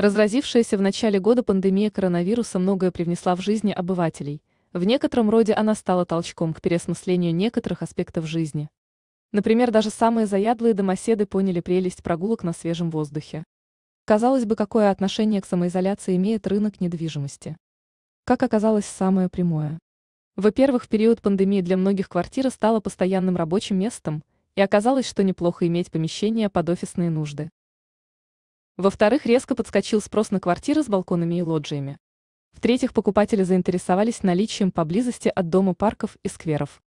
Разразившаяся в начале года пандемия коронавируса многое привнесла в жизни обывателей. В некотором роде она стала толчком к переосмыслению некоторых аспектов жизни. Например, даже самые заядлые домоседы поняли прелесть прогулок на свежем воздухе. Казалось бы, какое отношение к самоизоляции имеет рынок недвижимости? Как оказалось, самое прямое. Во-первых, в период пандемии для многих квартира стала постоянным рабочим местом, и оказалось, что неплохо иметь помещение под офисные нужды. Во-вторых, резко подскочил спрос на квартиры с балконами и лоджиями. В-третьих, покупатели заинтересовались наличием поблизости от дома парков и скверов.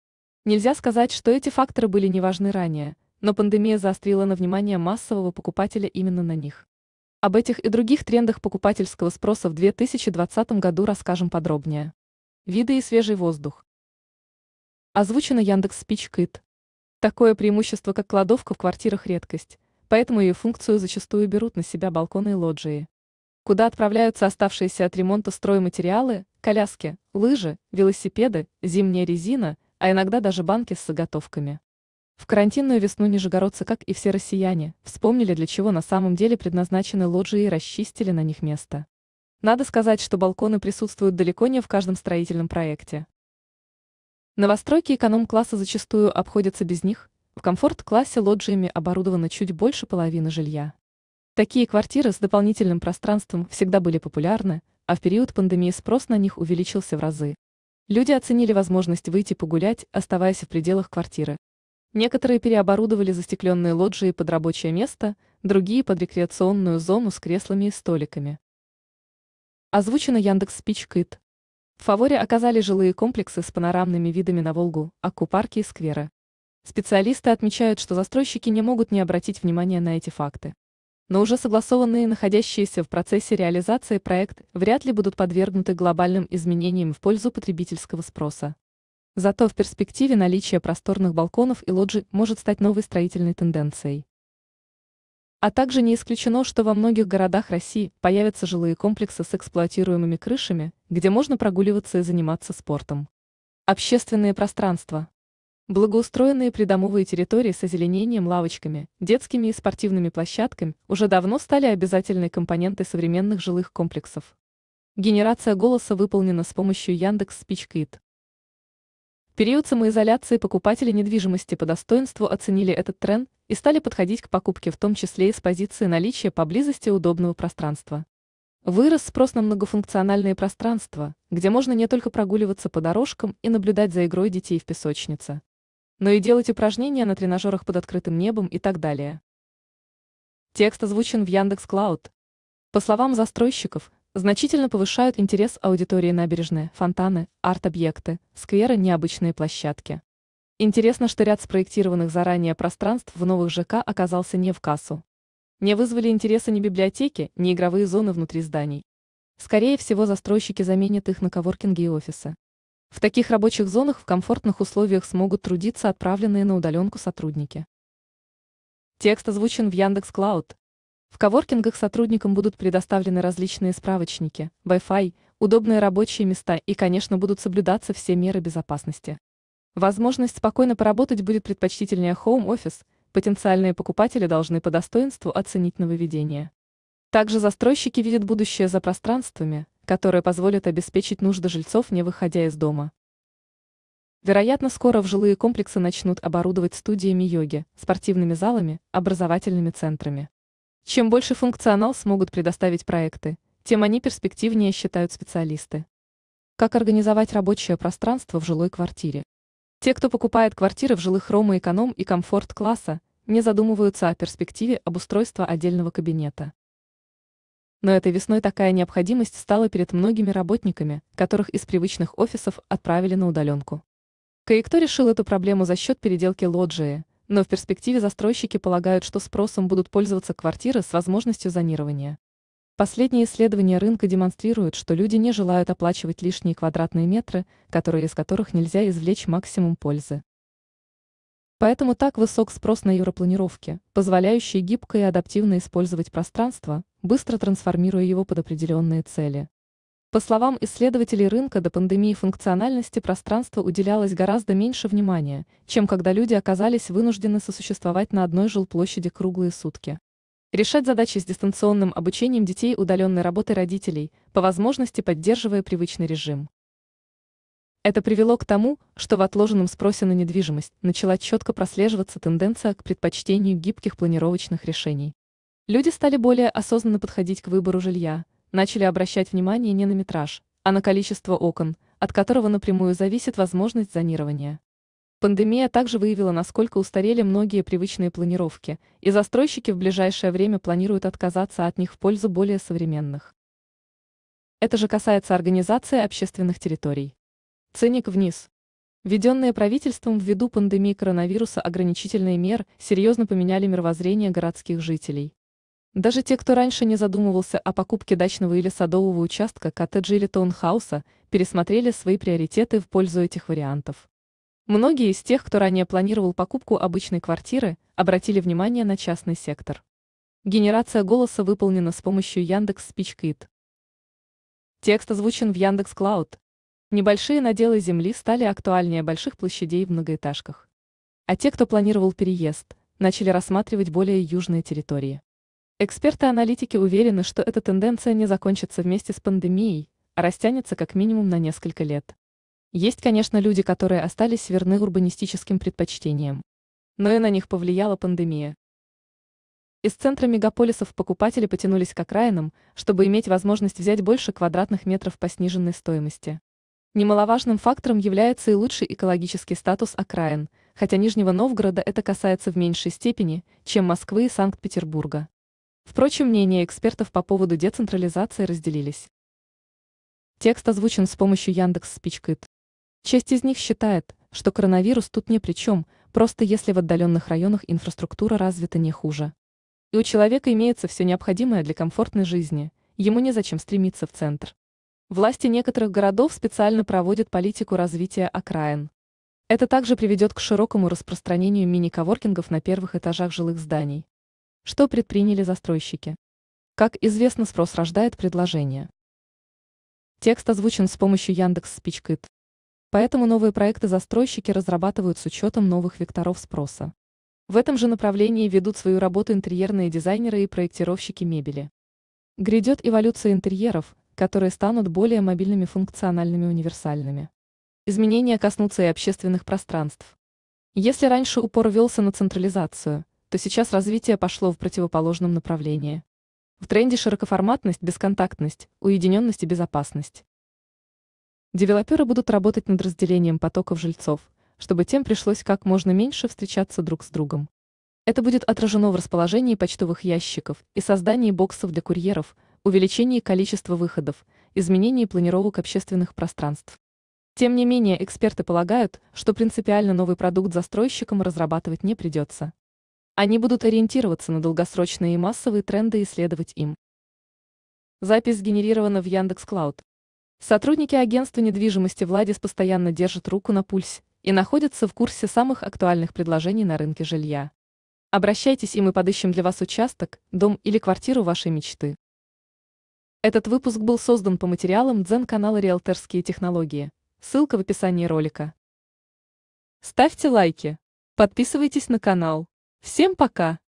Нельзя сказать, что эти факторы были не важны ранее, но пандемия заострила на внимание массового покупателя именно на них. Об этих и других трендах покупательского спроса в 2020 году расскажем подробнее. Виды и свежий воздух. Озвучено Яндекс Спич Такое преимущество, как кладовка в квартирах редкость – поэтому ее функцию зачастую берут на себя балконы и лоджии. Куда отправляются оставшиеся от ремонта стройматериалы, коляски, лыжи, велосипеды, зимняя резина, а иногда даже банки с заготовками. В карантинную весну нижегородцы, как и все россияне, вспомнили, для чего на самом деле предназначены лоджии и расчистили на них место. Надо сказать, что балконы присутствуют далеко не в каждом строительном проекте. Новостройки эконом-класса зачастую обходятся без них, в комфорт-классе лоджиями оборудовано чуть больше половины жилья. Такие квартиры с дополнительным пространством всегда были популярны, а в период пандемии спрос на них увеличился в разы. Люди оценили возможность выйти погулять, оставаясь в пределах квартиры. Некоторые переоборудовали застекленные лоджии под рабочее место, другие под рекреационную зону с креслами и столиками. Озвучено Яндекс Спичкит. В фаворе оказали жилые комплексы с панорамными видами на Волгу, аквапарки и скверы. Специалисты отмечают, что застройщики не могут не обратить внимания на эти факты. Но уже согласованные находящиеся в процессе реализации проект вряд ли будут подвергнуты глобальным изменениям в пользу потребительского спроса. Зато в перспективе наличие просторных балконов и лоджий может стать новой строительной тенденцией. А также не исключено, что во многих городах России появятся жилые комплексы с эксплуатируемыми крышами, где можно прогуливаться и заниматься спортом. Общественные пространства. Благоустроенные придомовые территории с озеленением лавочками, детскими и спортивными площадками уже давно стали обязательной компонентой современных жилых комплексов. Генерация голоса выполнена с помощью Яндекс Спичкит. В период самоизоляции покупатели недвижимости по достоинству оценили этот тренд и стали подходить к покупке в том числе и с позиции наличия поблизости удобного пространства. Вырос спрос на многофункциональные пространства, где можно не только прогуливаться по дорожкам и наблюдать за игрой детей в песочнице, но и делать упражнения на тренажерах под открытым небом и так далее. Текст озвучен в Яндекс Клауд. По словам застройщиков, значительно повышают интерес аудитории набережные, фонтаны, арт-объекты, скверы, необычные площадки. Интересно, что ряд спроектированных заранее пространств в новых ЖК оказался не в кассу. Не вызвали интереса ни библиотеки, ни игровые зоны внутри зданий. Скорее всего, застройщики заменят их на коворкинги и офисы. В таких рабочих зонах в комфортных условиях смогут трудиться отправленные на удаленку сотрудники. Текст озвучен в Яндекс Клауд. В коворкингах сотрудникам будут предоставлены различные справочники, Wi-Fi, удобные рабочие места и, конечно, будут соблюдаться все меры безопасности. Возможность спокойно поработать будет предпочтительнее Home Office, потенциальные покупатели должны по достоинству оценить нововведение. Также застройщики видят будущее за пространствами, которые позволят обеспечить нужды жильцов, не выходя из дома. Вероятно, скоро в жилые комплексы начнут оборудовать студиями йоги, спортивными залами, образовательными центрами. Чем больше функционал смогут предоставить проекты, тем они перспективнее считают специалисты. Как организовать рабочее пространство в жилой квартире? Те, кто покупает квартиры в жилых Рома эконом и комфорт класса, не задумываются о перспективе обустройства отдельного кабинета. Но этой весной такая необходимость стала перед многими работниками, которых из привычных офисов отправили на удаленку. Кое-кто решил эту проблему за счет переделки лоджии, но в перспективе застройщики полагают, что спросом будут пользоваться квартиры с возможностью зонирования. Последние исследования рынка демонстрируют, что люди не желают оплачивать лишние квадратные метры, которые из которых нельзя извлечь максимум пользы. Поэтому так высок спрос на юропланировки, позволяющие гибко и адаптивно использовать пространство, быстро трансформируя его под определенные цели. По словам исследователей рынка, до пандемии функциональности пространства уделялось гораздо меньше внимания, чем когда люди оказались вынуждены сосуществовать на одной жилплощади круглые сутки. Решать задачи с дистанционным обучением детей удаленной работой родителей, по возможности поддерживая привычный режим. Это привело к тому, что в отложенном спросе на недвижимость начала четко прослеживаться тенденция к предпочтению гибких планировочных решений. Люди стали более осознанно подходить к выбору жилья, начали обращать внимание не на метраж, а на количество окон, от которого напрямую зависит возможность зонирования. Пандемия также выявила, насколько устарели многие привычные планировки, и застройщики в ближайшее время планируют отказаться от них в пользу более современных. Это же касается организации общественных территорий. Ценник вниз. Введенные правительством ввиду пандемии коронавируса ограничительные меры серьезно поменяли мировоззрение городских жителей. Даже те, кто раньше не задумывался о покупке дачного или садового участка, коттеджа или таунхауса, пересмотрели свои приоритеты в пользу этих вариантов. Многие из тех, кто ранее планировал покупку обычной квартиры, обратили внимание на частный сектор. Генерация голоса выполнена с помощью Яндекс Текст озвучен в Яндекс.Клауд. Небольшие наделы земли стали актуальнее больших площадей в многоэтажках. А те, кто планировал переезд, начали рассматривать более южные территории. Эксперты-аналитики уверены, что эта тенденция не закончится вместе с пандемией, а растянется как минимум на несколько лет. Есть, конечно, люди, которые остались верны урбанистическим предпочтениям. Но и на них повлияла пандемия. Из центра мегаполисов покупатели потянулись к окраинам, чтобы иметь возможность взять больше квадратных метров по сниженной стоимости. Немаловажным фактором является и лучший экологический статус окраин, хотя Нижнего Новгорода это касается в меньшей степени, чем Москвы и Санкт-Петербурга. Впрочем, мнения экспертов по поводу децентрализации разделились. Текст озвучен с помощью Яндекс Спичкит. Часть из них считает, что коронавирус тут не при чем, просто если в отдаленных районах инфраструктура развита не хуже. И у человека имеется все необходимое для комфортной жизни, ему незачем стремиться в центр. Власти некоторых городов специально проводят политику развития окраин. Это также приведет к широкому распространению мини-коворкингов на первых этажах жилых зданий. Что предприняли застройщики? Как известно, спрос рождает предложение. Текст озвучен с помощью Яндекс Спичкит. Поэтому новые проекты застройщики разрабатывают с учетом новых векторов спроса. В этом же направлении ведут свою работу интерьерные дизайнеры и проектировщики мебели. Грядет эволюция интерьеров, которые станут более мобильными функциональными универсальными. Изменения коснутся и общественных пространств. Если раньше упор велся на централизацию, то сейчас развитие пошло в противоположном направлении. В тренде широкоформатность, бесконтактность, уединенность и безопасность. Девелоперы будут работать над разделением потоков жильцов, чтобы тем пришлось как можно меньше встречаться друг с другом. Это будет отражено в расположении почтовых ящиков и создании боксов для курьеров – увеличении количества выходов, изменении планировок общественных пространств. Тем не менее, эксперты полагают, что принципиально новый продукт застройщикам разрабатывать не придется. Они будут ориентироваться на долгосрочные и массовые тренды и следовать им. Запись сгенерирована в Яндекс.Клауд. Сотрудники агентства недвижимости «Владис» постоянно держат руку на пульсе и находятся в курсе самых актуальных предложений на рынке жилья. Обращайтесь, и мы подыщем для вас участок, дом или квартиру вашей мечты. Этот выпуск был создан по материалам Дзен-канала «Риэлторские технологии». Ссылка в описании ролика. Ставьте лайки. Подписывайтесь на канал. Всем пока!